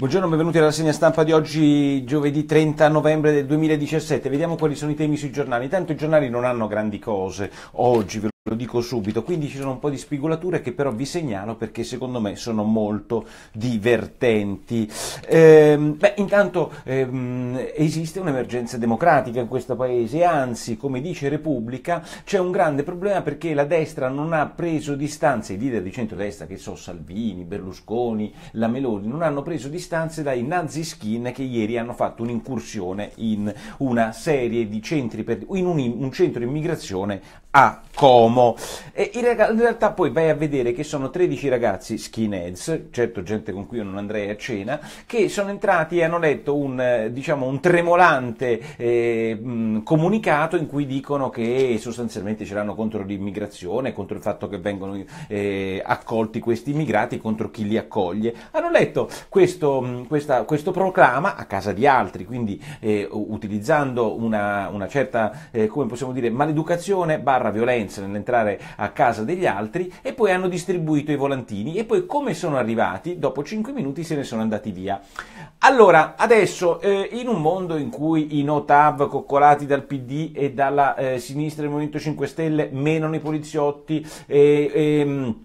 Buongiorno, benvenuti alla segna stampa di oggi, giovedì 30 novembre del 2017. Vediamo quali sono i temi sui giornali. Intanto i giornali non hanno grandi cose oggi lo dico subito, quindi ci sono un po' di spigolature che però vi segnalo perché secondo me sono molto divertenti. Ehm, beh, intanto ehm, esiste un'emergenza democratica in questo paese, anzi, come dice Repubblica, c'è un grande problema perché la destra non ha preso distanze, i leader di centrodestra, che so, Salvini, Berlusconi, la Meloni, non hanno preso distanze dai nazi skin che ieri hanno fatto un'incursione in una serie di centri, per, in un, un centro immigrazione a Como amo! E in realtà poi vai a vedere che sono 13 ragazzi skinheads, certo gente con cui io non andrei a cena, che sono entrati e hanno letto un, diciamo, un tremolante eh, mh, mm, comunicato in cui dicono che sostanzialmente ce l'hanno contro l'immigrazione, contro il fatto che vengono eh, accolti questi immigrati, contro chi li accoglie. Hanno letto questo, mh, mm, questa, questo proclama a casa di altri, quindi eh, utilizzando una, una certa, eh, come possiamo dire, maleducazione barra violenza nell'entrata entrare a casa degli altri e poi hanno distribuito i volantini e poi come sono arrivati, dopo 5 minuti se ne sono andati via. Allora, adesso, eh, in un mondo in cui i no-tav coccolati dal PD e dalla eh, sinistra del Movimento 5 Stelle menano i poliziotti e... e ehm,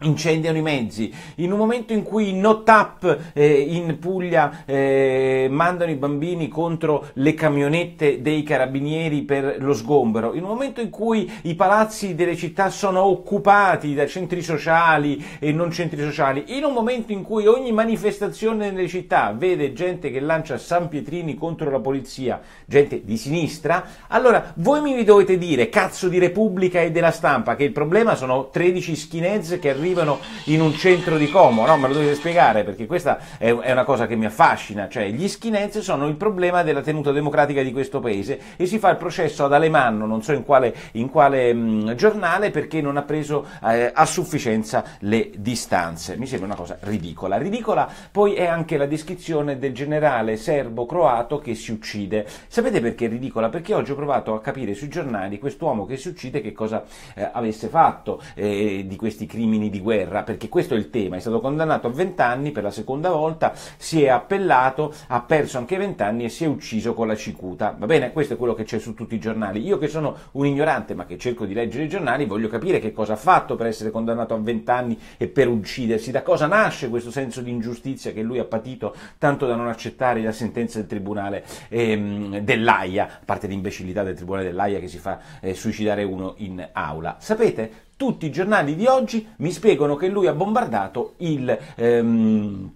incendiano i mezzi, in un momento in cui in no tap eh, in Puglia eh, mandano i bambini contro le camionette dei carabinieri per lo sgombero, in un momento in cui i palazzi delle città sono occupati da centri sociali e non centri sociali, in un momento in cui ogni manifestazione nelle città vede gente che lancia San Pietrini contro la polizia, gente di sinistra, allora voi mi dovete dire, cazzo di Repubblica e della stampa, che il problema sono 13 skinheads che arrivano arrivano in un centro di Como, no? Me lo dovete spiegare perché questa è, una cosa che mi affascina, cioè gli skinheads sono il problema della tenuta democratica di questo paese e si fa il processo ad Alemanno, non so in quale, in quale mh, mm, giornale, perché non ha preso eh, a sufficienza le distanze. Mi sembra una cosa ridicola. Ridicola poi è anche la descrizione del generale serbo-croato che si uccide. Sapete perché è ridicola? Perché oggi ho provato a capire sui giornali quest'uomo che si uccide che cosa eh, avesse fatto eh, di questi crimini di guerra, perché questo è il tema, è stato condannato a 20 anni per la seconda volta, si è appellato, ha perso anche 20 anni e si è ucciso con la cicuta. Va bene, questo è quello che c'è su tutti i giornali. Io che sono un ignorante, ma che cerco di leggere i giornali, voglio capire che cosa ha fatto per essere condannato a 20 anni e per uccidersi, da cosa nasce questo senso di ingiustizia che lui ha patito tanto da non accettare la sentenza del Tribunale ehm, dell'AIA, a parte l'imbecillità del Tribunale dell'AIA che si fa eh, suicidare uno in aula. Sapete, tutti i giornali di oggi mi spiegano che lui ha bombardato il... Ehm,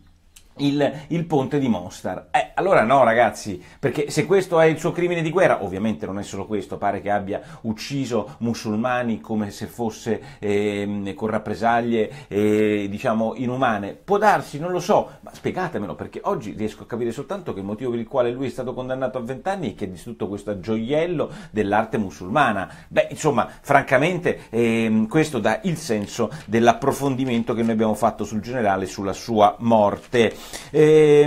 il, il, ponte di Mostar. Eh, allora no ragazzi, perché se questo è il suo crimine di guerra, ovviamente non è solo questo, pare che abbia ucciso musulmani come se fosse eh, con rappresaglie eh, diciamo inumane, può darsi, non lo so, ma spiegatemelo perché oggi riesco a capire soltanto che il motivo per il quale lui è stato condannato a 20 anni è che ha distrutto questo gioiello dell'arte musulmana. Beh, insomma, francamente ehm, questo dà il senso dell'approfondimento che noi abbiamo fatto sul generale sulla sua morte. Eh,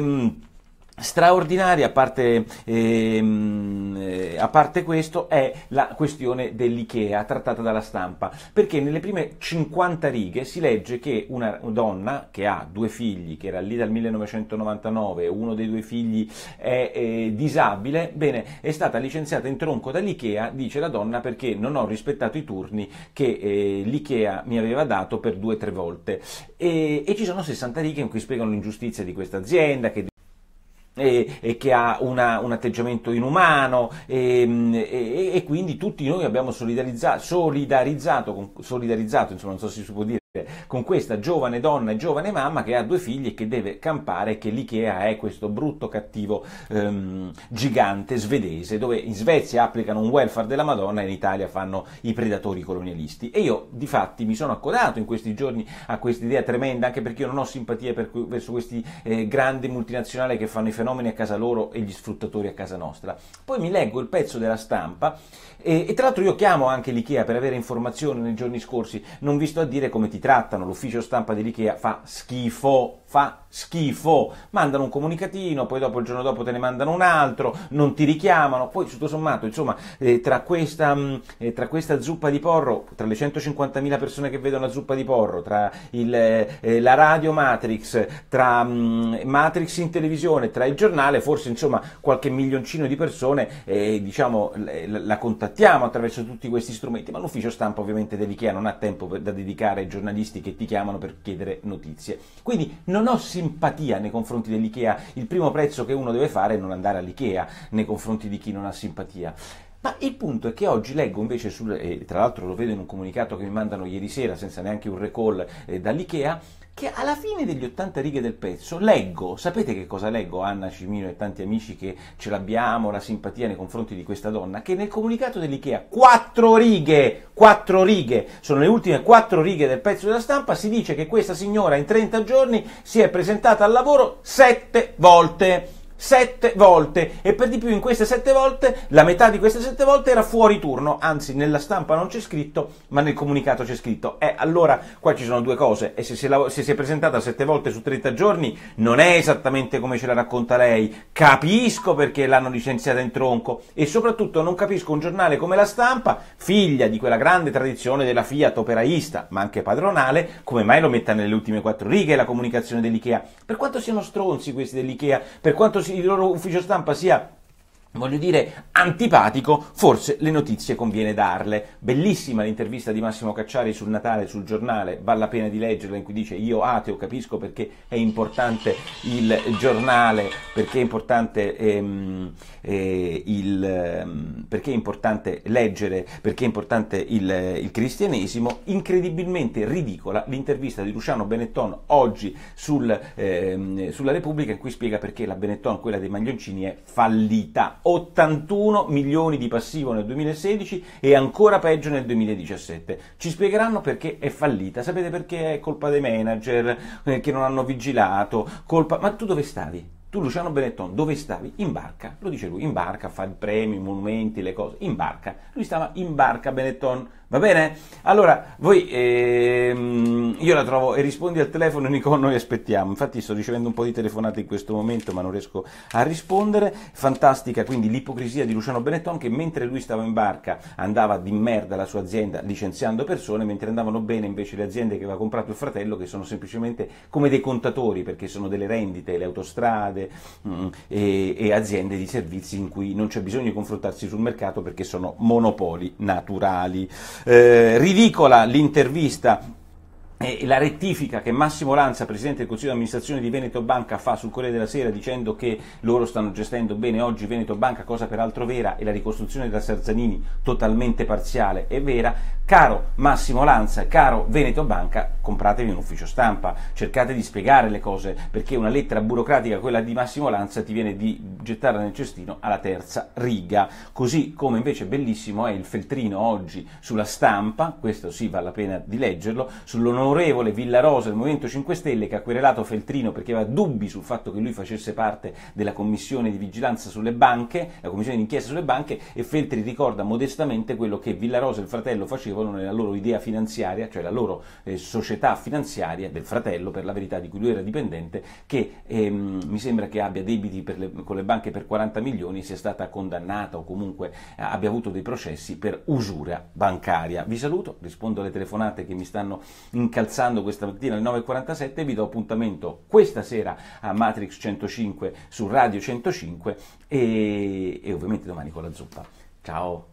straordinaria, a parte, ehm, eh, a parte, questo, è la questione dell'IKEA trattata dalla stampa, perché nelle prime 50 righe si legge che una donna che ha due figli, che era lì dal 1999, uno dei due figli è eh, disabile, bene, è stata licenziata in tronco dall'IKEA, dice la donna, perché non ho rispettato i turni che eh, l'IKEA mi aveva dato per due o tre volte. E, e, ci sono 60 righe in cui spiegano l'ingiustizia di questa azienda, che e, e che ha una, un atteggiamento inumano ehm, e, e, quindi tutti noi abbiamo solidarizzato, solidarizzato, solidarizzato insomma non so se si può dire, con questa giovane donna e giovane mamma che ha due figli e che deve campare che l'IKEA è questo brutto cattivo ehm, gigante svedese dove in Svezia applicano un welfare della Madonna e in Italia fanno i predatori colonialisti e io di fatti mi sono accodato in questi giorni a questa idea tremenda anche perché io non ho simpatia per, verso questi eh, grandi multinazionali che fanno i fenomeni a casa loro e gli sfruttatori a casa nostra poi mi leggo il pezzo della stampa e, e tra l'altro io chiamo anche l'IKEA per avere informazioni nei giorni scorsi non vi sto a dire come ti trattano, l'ufficio stampa dell'IKEA fa schifo, fa schifo. Mandano un comunicatino, poi dopo il giorno dopo te ne mandano un altro, non ti richiamano, poi tutto sommato, insomma, eh, tra, questa, mh, mm, eh, tra, questa, zuppa di porro, tra le 150.000 persone che vedono la zuppa di porro, tra il, eh, la radio Matrix, tra mh, mm, Matrix in televisione, tra il giornale, forse insomma qualche milioncino di persone, eh, diciamo, eh, la contattiamo attraverso tutti questi strumenti, ma l'ufficio stampa ovviamente dell'IKEA non ha tempo per, da dedicare ai giornalisti che ti chiamano per chiedere notizie. Quindi non non ho simpatia nei confronti dell'IKEA. Il primo prezzo che uno deve fare è non andare all'IKEA nei confronti di chi non ha simpatia. Ma il punto è che oggi leggo invece, sul, e tra l'altro lo vedo in un comunicato che mi mandano ieri sera senza neanche un recall eh, dall'IKEA, che alla fine degli 80 righe del pezzo leggo, sapete che cosa leggo Anna Cimino e tanti amici che ce l'abbiamo, la simpatia nei confronti di questa donna, che nel comunicato dell'Ikea, quattro righe, quattro righe, sono le ultime quattro righe del pezzo della stampa, si dice che questa signora in 30 giorni si è presentata al lavoro sette volte sette volte e per di più in queste sette volte, la metà di queste sette volte era fuori turno, anzi nella stampa non c'è scritto, ma nel comunicato c'è scritto. Eh, allora qua ci sono due cose, e se si, è, se si è presentata sette volte su 30 giorni non è esattamente come ce la racconta lei, capisco perché l'hanno licenziata in tronco e soprattutto non capisco un giornale come la stampa, figlia di quella grande tradizione della Fiat operaista, ma anche padronale, come mai lo metta nelle ultime quattro righe la comunicazione dell'IKEA? Per quanto siano stronzi questi dell'IKEA, per quanto si il loro ufficio stampa sia voglio dire, antipatico, forse le notizie conviene darle. Bellissima l'intervista di Massimo Cacciari sul Natale, sul giornale, vale la pena di leggerla, in cui dice io ateo capisco perché è importante il giornale, perché è importante, ehm, eh, il, ehm, perché è importante leggere, perché è importante il, il cristianesimo. Incredibilmente ridicola l'intervista di Luciano Benetton oggi sul, ehm, sulla Repubblica in cui spiega perché la Benetton, quella dei maglioncini, è fallita. 81 milioni di passivo nel 2016 e ancora peggio nel 2017. Ci spiegheranno perché è fallita, sapete perché è colpa dei manager eh, che non hanno vigilato, colpa... Ma tu dove stavi? Tu Luciano Benetton dove stavi? In barca, lo dice lui, in barca, fa i premi, i monumenti, le cose, in barca. Lui stava in barca Benetton Va bene? Allora, voi, ehm, io la trovo e rispondi al telefono Nico, noi aspettiamo. Infatti sto ricevendo un po' di telefonate in questo momento ma non riesco a rispondere. Fantastica quindi l'ipocrisia di Luciano Benetton che mentre lui stava in barca andava di merda la sua azienda licenziando persone, mentre andavano bene invece le aziende che aveva comprato il fratello che sono semplicemente come dei contatori perché sono delle rendite, le autostrade mm, e, e aziende di servizi in cui non c'è bisogno di confrontarsi sul mercato perché sono monopoli naturali. Eh, ridicola l'intervista la rettifica che Massimo Lanza, presidente del Consiglio di amministrazione di Veneto Banca, fa sul Corriere della Sera dicendo che loro stanno gestendo bene oggi Veneto Banca, cosa peraltro vera, e la ricostruzione da Sarzanini totalmente parziale è vera, caro Massimo Lanza, caro Veneto Banca, compratevi un ufficio stampa, cercate di spiegare le cose, perché una lettera burocratica, quella di Massimo Lanza, ti viene di gettarla nel cestino alla terza riga. Così come invece bellissimo è il feltrino oggi sulla stampa, questo sì vale la pena di leggerlo, sull'onore l'onorevole Villarosa del Movimento 5 Stelle che ha querelato Feltrino perché aveva dubbi sul fatto che lui facesse parte della commissione di vigilanza sulle banche, la commissione d'inchiesta sulle banche e Feltri ricorda modestamente quello che Villarosa e il fratello facevano nella loro idea finanziaria, cioè la loro eh, società finanziaria del fratello per la verità di cui lui era dipendente che ehm, mi sembra che abbia debiti le, con le banche per 40 milioni sia stata condannata o comunque eh, abbia avuto dei processi per usura bancaria. Vi saluto, rispondo alle telefonate che mi stanno incazzando alzando questa mattina alle 9.47 vi do appuntamento questa sera a Matrix 105 su Radio 105 e, e ovviamente domani con la zuppa. Ciao!